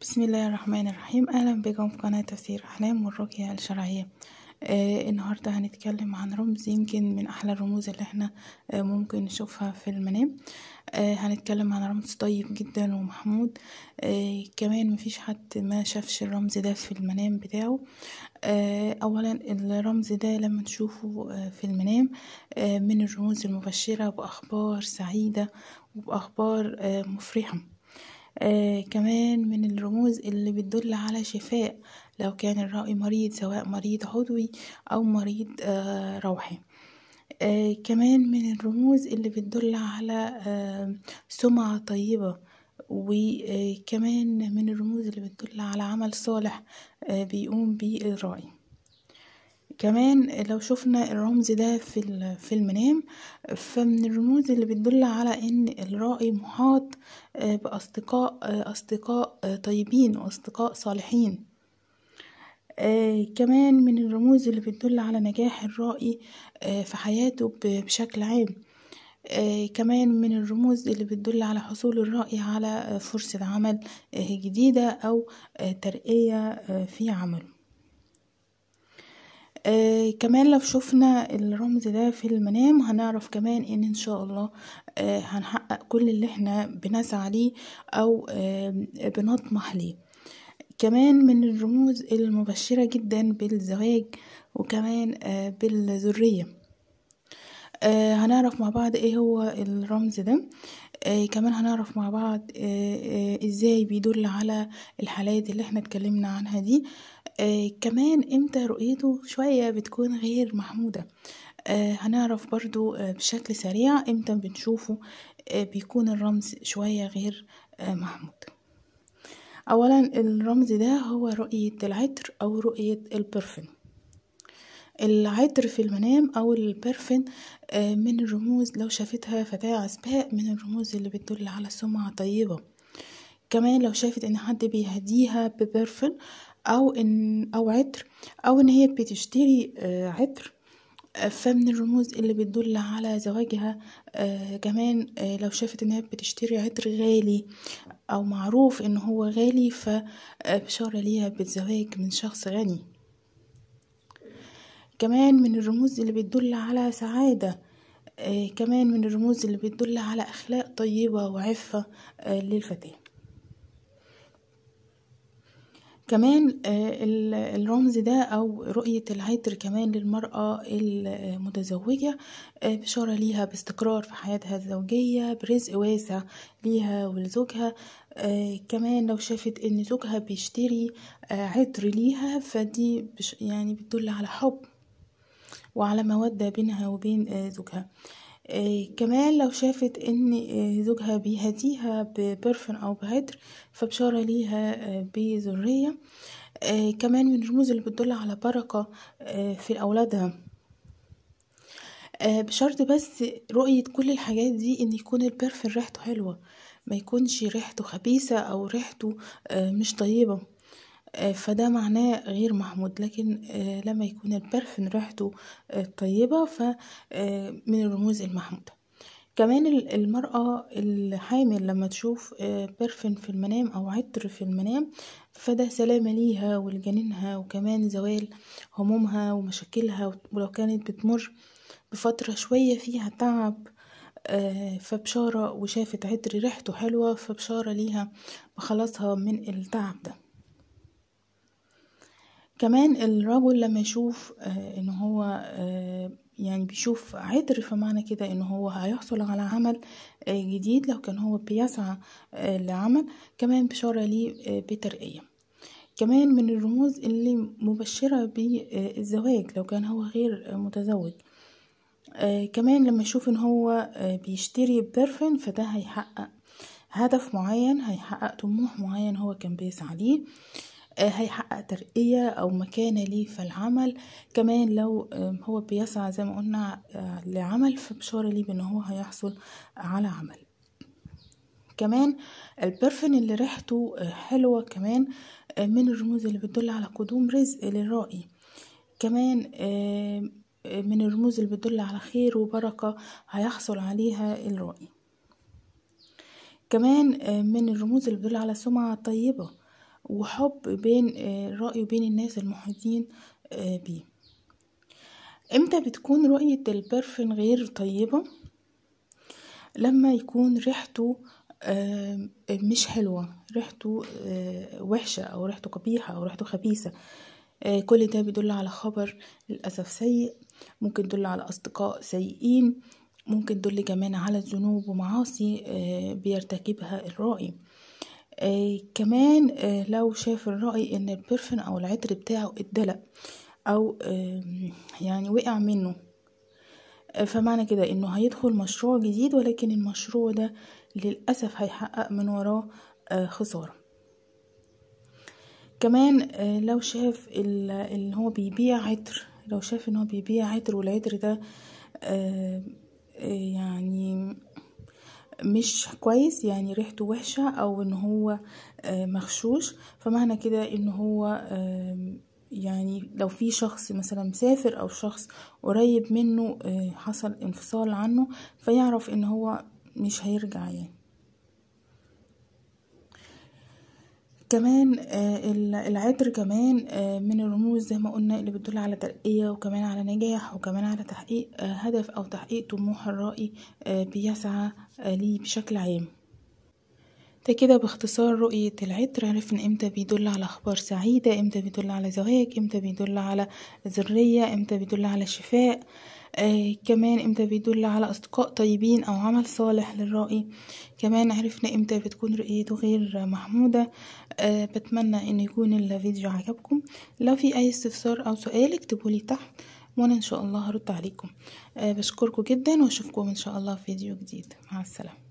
بسم الله الرحمن الرحيم اهلا بكم في قناه تفسير احلام والرقيه الشرعيه آه النهارده هنتكلم عن رمز يمكن من احلى الرموز اللي احنا آه ممكن نشوفها في المنام آه هنتكلم عن رمز طيب جدا ومحمود آه كمان مفيش حد ما شافش الرمز ده في المنام بتاعه آه اولا الرمز ده لما تشوفه آه في المنام آه من الرموز المبشره باخبار سعيده وباخبار آه مفرحه آه كمان من الرموز اللي بتدل على شفاء لو كان الرأي مريض سواء مريض عضوي أو مريض آه روحي آه كمان من الرموز اللي بتدل على آه سمعة طيبة وكمان آه، من الرموز اللي بتدل على عمل صالح آه بيقوم به بي كمان لو شوفنا الرمز ده في في المنام فمن الرموز اللي بتدل على ان الرائي محاط آه، باصدقاء آه، اصدقاء آه، طيبين واصدقاء صالحين كمان من الرموز اللي بتدل على نجاح الرائي في حياته بشكل عام كمان من الرموز اللي بتدل على حصول الرائي على فرصة عمل جديدة أو ترقية في عمله آه، كمان لو شوفنا الرمز ده في المنام هنعرف كمان ان ان شاء الله آه هنحقق كل اللي احنا بنسعى ليه او آه بنطمح ليه كمان من الرموز المبشرة جدا بالزواج وكمان آه، بالذرية آه هنعرف مع بعض ايه هو الرمز ده آه كمان هنعرف مع بعض آه آه ازاي بيدل على الحالات اللي احنا اتكلمنا عنها دي آه كمان امتى رؤيته شوية بتكون غير محمودة آه هنعرف برضو آه بشكل سريع امتى بنشوفه آه بيكون الرمز شوية غير آه محمود اولا الرمز ده هو رؤية العطر او رؤية البرفن العطر في المنام أو البرفن آه، من الرموز لو شافتها فتاة عزباء من الرموز اللي بتدل على سمعة طيبة كمان لو شافت ان حد بيهديها ببرفن او ان او عطر او ان هي بتشتري آه، عطر آه، فمن الرموز اللي بتدل على زواجها كمان لو شافت انها بتشتري عطر غالي او معروف ان هو غالي فبشارة ليها بالزواج من شخص غني كمان من الرموز اللي بتدل على سعادة آه، كمان من الرموز اللي بتدل على أخلاق طيبة وعفة آه، للفتاة كمان آه، الرمز ده أو رؤية العطر كمان للمرأة المتزوجة بشارة ليها باستقرار في حياتها الزوجية برزق واسع ليها ولزوجها كمان لو شافت إن زوجها بيشتري عطر ليها فدي يعني بتدل على حب وعلى مودة بينها وبين آه، زوجها آه، كمان لو شافت ان آه، زوجها بيهديها ببرفن او بهدر فبشارة ليها بذرية كمان من الرموز اللي بتدل على بركة في أولادها بشرط بس رؤية كل الحاجات دي ان يكون البرفن ريحته حلوة ما يكونش ريحته خبيثة او ريحته مش طيبة آه، فده معناه غير محمود لكن آه، لما يكون البرفن ريحته آه، طيبة فمن الرموز المحمودة كمان المرأة الحامل لما تشوف برفن في المنام أو عطر في المنام فده سلامة ليها ولجنينها وكمان زوال همومها ومشاكلها ولو كانت بتمر بفترة شوية فيها تعب فبشارة وشافت عطر ريحته حلوة فبشارة ليها بخلاصها من التعب ده كمان الرجل لما يشوف آه، ان هو آه، يعني بيشوف عذر فمعنى كده ان هو هيحصل على عمل آه، جديد لو كان هو بيسعى لعمل كمان بشارة ليه بترقية كمان من الرموز اللي مبشرة بالزواج لو كان هو غير متزوج كمان لما يشوف ان هو بيشتري برفن فده هيحقق هدف معين هيحقق طموح معين هو كان بيسعى ليه آه، هيحقق ترقية أو مكانة ليه في العمل كمان لو هو بيسعى زي ما قلنا آه، لعمل فبشارة ليه بأن هو هيحصل على عمل كمان البرفن اللي ريحته آه، حلوة كمان من الرموز اللي بتدل على قدوم رزق للرائي كمان من الرموز اللي بتدل على خير وبركة هيحصل عليها الرائي كمان من الرموز اللي بتدل على سمعة طيبة وحب بين آه، رأيه بين الناس المحيطين آه، بيه امتى بتكون رؤية البرفن غير طيبة لما يكون ريحته آه، مش حلوة ريحته وحشة أو ريحته قبيحة أو ريحته خبيثة كل ده بيدل على خبر للأسف سيء ممكن يدل على أصدقاء سيئين ممكن يدل كمان على الذنوب ومعاصي بيرتكبها الرائي آه، كمان آه، لو شاف الرأي ان البرفن او العطر بتاعه اتدلق او يعني وقع منه آه، فمعنى كده انه هيدخل مشروع جديد ولكن المشروع ده للأسف هيحقق من وراه خسارة كمان لو شاف اللي هو بيبيع عطر لو شاف ان هو بيبيع عطر والعطر ده يعني مش كويس يعني ريحته وحشة او ان هو آه، مغشوش فمعنى كده ان هو يعني لو في شخص مثلا مسافر او شخص قريب منه آه، حصل انفصال عنه فيعرف ان هو مش هيرجع يعني كمان آه العطر كمان آه من الرموز زي ما قلنا اللي بتدل على ترقية وكمان على نجاح وكمان على تحقيق آه هدف أو تحقيق طموح الرائي آه، بيسعى آه، ليه بشكل عام ده كده باختصار رؤية العطر عرفنا امتى بيدل على اخبار سعيدة امتى بيدل على زواج امتى بيدل على ذرية امتى بيدل على شفاء آه كمان امتى بيدل على اصدقاء طيبين او عمل صالح للرائي كمان عرفنا امتى بتكون رؤيته غير محمودة آه بتمنى ان يكون الفيديو عجبكم لو في اي استفسار او سؤال اكتبولي تحت وانا ان شاء الله هرد عليكم آه بشكركم جدا واشوفكم ان شاء الله في فيديو جديد مع السلامة